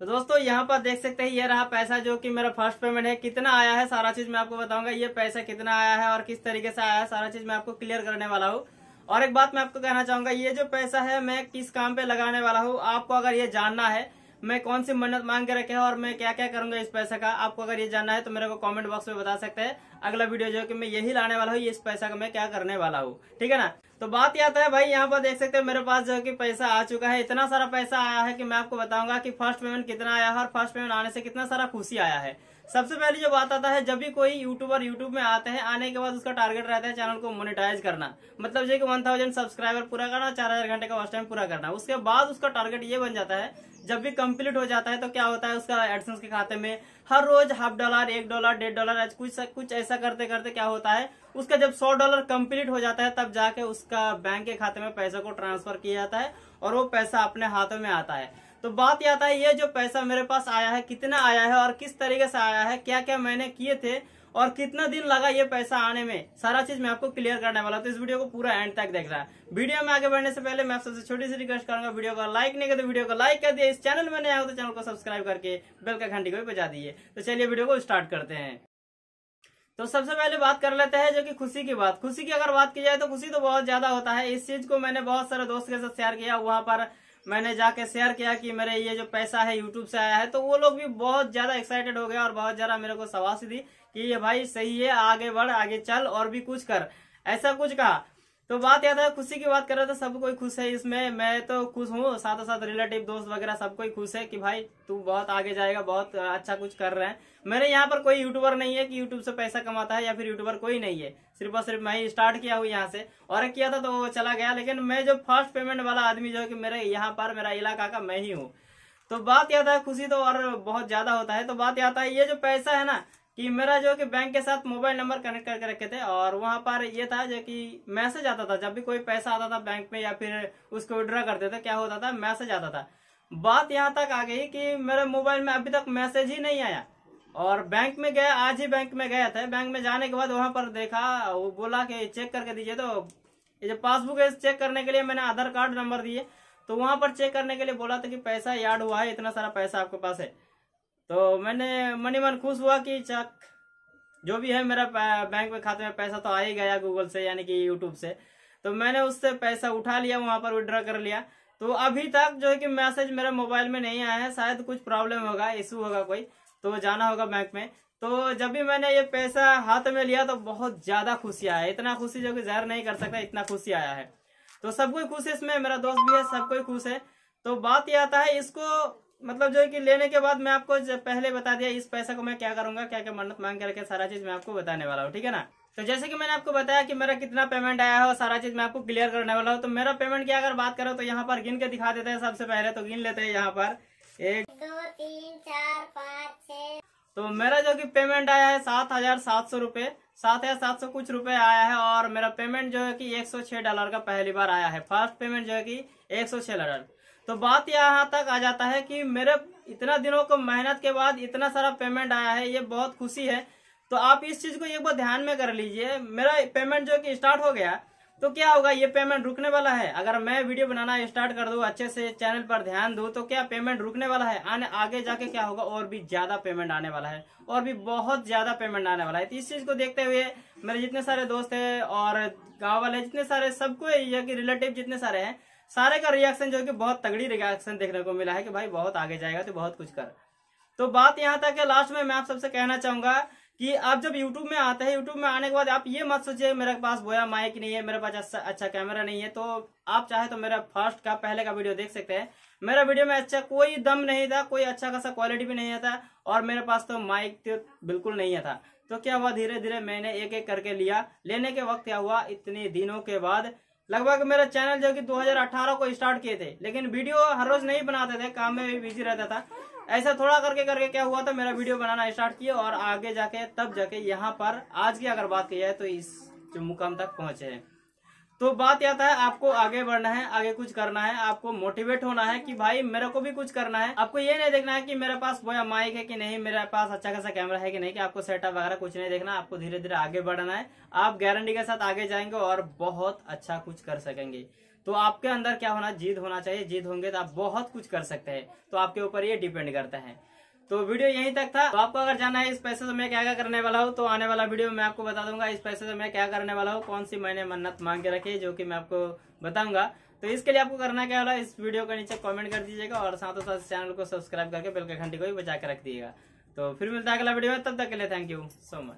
तो दोस्तों यहाँ पर देख सकते हैं ये रहा पैसा जो कि मेरा फर्स्ट पेमेंट है कितना आया है सारा चीज मैं आपको बताऊंगा ये पैसा कितना आया है और किस तरीके से आया है सारा चीज मैं आपको क्लियर करने वाला हूँ और एक बात मैं आपको कहना चाहूंगा ये जो पैसा है मैं किस काम पे लगाने वाला हूँ आपको अगर ये जानना है मैं कौन सी मन्नत मांग के रखे और मैं क्या क्या करूंगा इस पैसे का आपको अगर ये जानना है तो मेरे को कमेंट बॉक्स में बता सकते हैं अगला वीडियो जो कि मैं यही लाने वाला हूँ इस पैसा का मैं क्या करने वाला हूँ ठीक है ना तो बात आता तो है भाई यहाँ पर देख सकते हैं मेरे पास जो कि पैसा आ चुका है इतना सारा पैसा आया है कि मैं आपको बताऊंगा कि फर्स्ट पेमेंट कितना आया है और फर्स्ट पेमेंट आने से कितना सारा खुशी आया है सबसे पहले जो बात आता है जब भी कोई यूट्यूबर यूट्यूब में आते हैं आने के बाद उसका टारगेट रहता है चैनल को मोनिटाइज करना मतलब जो कि वन सब्सक्राइबर पूरा करना चार घंटे का वर्ष टाइम पूरा करना उसके बाद उसका टारगेट ये बन जाता है जब भी कम्प्लीट हो जाता है तो क्या होता है उसका एडसेंस के खाते में हर रोज हाफ डॉलर एक डॉलर डेढ़ डॉलर कुछ कुछ ऐसा करते करते क्या होता है उसका जब सौ डॉलर कम्प्लीट हो जाता है तब जाके उस उसका बैंक के खाते में पैसा को ट्रांसफर किया जाता है और वो पैसा अपने हाथों में आता है तो बात यह आता है ये जो पैसा मेरे पास आया है कितना आया है और किस तरीके से आया है क्या क्या मैंने किए थे और कितना दिन लगा ये पैसा आने में सारा चीज मैं आपको क्लियर करने वाला तो इस वीडियो को पूरा एंड तक देख रहा है वीडियो में आगे बढ़ने से पहले मैं सबसे छोटी सी रिक्वेस्ट करूंगा वीडियो को लाइक नहीं कर तो वीडियो को लाइक कर दिया इस चैनल में नया हो तो चैनल को सब्सक्राइब करके बेल का घंटी को भी बजा दिए तो चलिए वीडियो को स्टार्ट करते हैं तो सबसे पहले बात कर लेते हैं जो कि खुशी की बात खुशी की अगर बात की जाए तो खुशी तो बहुत ज्यादा होता है इस चीज को मैंने बहुत सारे दोस्त के साथ शेयर किया वहां पर मैंने जाके शेयर किया कि मेरे ये जो पैसा है यूट्यूब से आया है तो वो लोग भी बहुत ज्यादा एक्साइटेड हो गया और बहुत ज्यादा मेरे को सवासी दी कि ये भाई सही है आगे बढ़ आगे चल और भी कुछ कर ऐसा कुछ कहा तो बात याद था खुशी की बात कर रहा था सब कोई खुश है इसमें मैं तो खुश हूँ साथ साथ रिलेटिव दोस्त वगैरह सब कोई खुश है कि भाई तू बहुत आगे जाएगा बहुत अच्छा कुछ कर रहे हैं मेरे यहाँ पर कोई यूट्यूबर नहीं है कि यूट्यूब से पैसा कमाता है या फिर यूट्यूबर कोई नहीं है सिर्फ और सिर्फ मैं ही स्टार्ट किया हूँ यहाँ से और किया था तो वो चला गया लेकिन मैं जो फर्स्ट पेमेंट वाला आदमी जो है कि मेरे यहाँ पर मेरा इलाका का मैं ही हूँ तो बात याद था खुशी तो और बहुत ज्यादा होता है तो बात याद था ये जो पैसा है ना कि मेरा जो कि बैंक के साथ मोबाइल नंबर कनेक्ट करके रखे थे और वहां पर ये था जो कि मैसेज आता था जब भी कोई पैसा आता था बैंक में या फिर उसको विड्रा करते थे क्या होता था मैसेज आता था बात यहाँ तक आ गई कि मेरे मोबाइल में अभी तक मैसेज ही नहीं आया और बैंक में गया आज ही बैंक में गया था बैंक में जाने के बाद वहां पर देखा वो बोला कि चेक करके दीजिए तो ये जो पासबुक है चेक करने के लिए मैंने आधार कार्ड नंबर दिए तो वहां पर चेक करने के लिए बोला था कि पैसा याड हुआ है इतना सारा पैसा आपके पास है तो मैंने मनी मन खुश हुआ कि चक जो भी है मेरा बैंक में खाते में पैसा तो आ ही गया गूगल से यानी कि यूट्यूब से तो मैंने उससे पैसा उठा लिया वहां पर विड्रॉ कर लिया तो अभी तक जो है कि मैसेज मेरे मोबाइल में नहीं आया है शायद कुछ प्रॉब्लम होगा इशू होगा कोई तो जाना होगा बैंक में तो जब भी मैंने ये पैसा हाथ में लिया तो बहुत ज्यादा खुशी आया इतना खुशी जो कि जहर नहीं कर सकता इतना खुशी आया है तो सब कोई खुश है इसमें मेरा दोस्त भी है सब कोई खुश है तो बात यह आता है इसको मतलब जो है कि लेने के बाद मैं आपको पहले बता दिया इस पैसा को मैं क्या करूंगा क्या क्या मन्नत मांग करके सारा चीज मैं आपको बताने वाला हूँ ठीक है ना तो जैसे कि मैंने आपको बताया कि मेरा कितना पेमेंट आया है और सारा चीज मैं आपको क्लियर करने वाला हूँ तो मेरा पेमेंट की अगर बात करो तो यहाँ पर गिन के दिखा देते हैं सबसे पहले तो गिन लेते हैं यहाँ पर एक दो तीन चार पाँच छह तो मेरा जो कि पेमेंट आया है सात हजार सात सौ रूपये सात हजार सात सौ कुछ रुपए आया है और मेरा पेमेंट जो है कि एक सौ छह डॉलर का पहली बार आया है फर्स्ट पेमेंट जो है कि एक सौ छह डॉलर तो बात यहाँ तक आ जाता है कि मेरे इतना दिनों को मेहनत के बाद इतना सारा पेमेंट आया है ये बहुत खुशी है तो आप इस चीज़ को एक बार ध्यान में कर लीजिए मेरा पेमेंट जो कि स्टार्ट हो गया तो क्या होगा ये पेमेंट रुकने वाला है अगर मैं वीडियो बनाना स्टार्ट कर दूँ अच्छे से चैनल पर ध्यान दूँ तो क्या पेमेंट रुकने वाला है आने आगे जाके क्या होगा और भी ज़्यादा पेमेंट आने वाला है और भी बहुत ज़्यादा पेमेंट आने वाला है तो इस चीज़ को देखते हुए मेरे जितने सारे दोस्त हैं और गाँव वाले जितने सारे सबको ये कि रिलेटिव जितने सारे हैं सारे का रिएक्शन जो कि बहुत तगड़ी रिएक्शन देखने को मिला है कि भाई बहुत आगे जाएगा तो बहुत कुछ कर तो बात यहाँ तक है लास्ट में मैं आप सबसे कहना चाहूंगा कि आप जब YouTube में आते हैं YouTube में आने के बाद आप ये मत सोचिए मेरे पास बोया माइक नहीं है मेरे पास अच्छा अच्छा कैमरा नहीं है तो आप चाहे तो मेरा फर्स्ट का पहले का वीडियो देख सकते हैं मेरा वीडियो में अच्छा कोई दम नहीं था कोई अच्छा खासा क्वालिटी भी नहीं था और मेरे पास तो माइक तो बिल्कुल नहीं था तो क्या हुआ धीरे धीरे मैंने एक एक करके लिया लेने के वक्त क्या हुआ इतने दिनों के बाद लगभग मेरा चैनल जो कि 2018 को स्टार्ट किए थे लेकिन वीडियो हर रोज नहीं बनाते थे काम में भी बिजी रहता था ऐसा थोड़ा करके करके क्या हुआ था मेरा वीडियो बनाना स्टार्ट किया और आगे जाके तब जाके यहाँ पर आज की अगर बात की जाए तो इस जो मुकाम तक पहुंचे हैं तो बात यह है आपको आगे बढ़ना है आगे कुछ करना है आपको मोटिवेट होना है कि भाई मेरे को भी कुछ करना है आपको ये नहीं देखना है कि मेरे पास वो माइक है कि नहीं मेरे पास अच्छा खासा कैमरा है कि नहीं कि आपको सेटअप वगैरह कुछ नहीं देखना आपको धीरे धीरे आगे बढ़ना है आप गारंटी के साथ आगे जाएंगे और बहुत अच्छा कुछ कर सकेंगे तो आपके अंदर क्या होना जीत होना चाहिए जीत होंगे तो आप बहुत कुछ कर सकते हैं तो आपके ऊपर ये डिपेंड करता है तो वीडियो यहीं तक था तो आपको अगर जाना है इस पैसे से मैं क्या क्या करने वाला हूँ तो आने वाला वीडियो मैं आपको बता दूंगा इस पैसे से मैं क्या करने वाला हूँ कौन सी मैंने मन्नत मांग के रखी जो कि मैं आपको बताऊंगा तो इसके लिए आपको करना क्या होगा इस वीडियो के नीचे कॉमेंट कर दीजिएगा और साथ साथ चैनल को सब्सक्राइब करके बिल्कुल घंटी को भी बचा के रख दीजिएगा तो फिर मिलता है अगला वीडियो में तब तक के लिए थैंक यू सो मच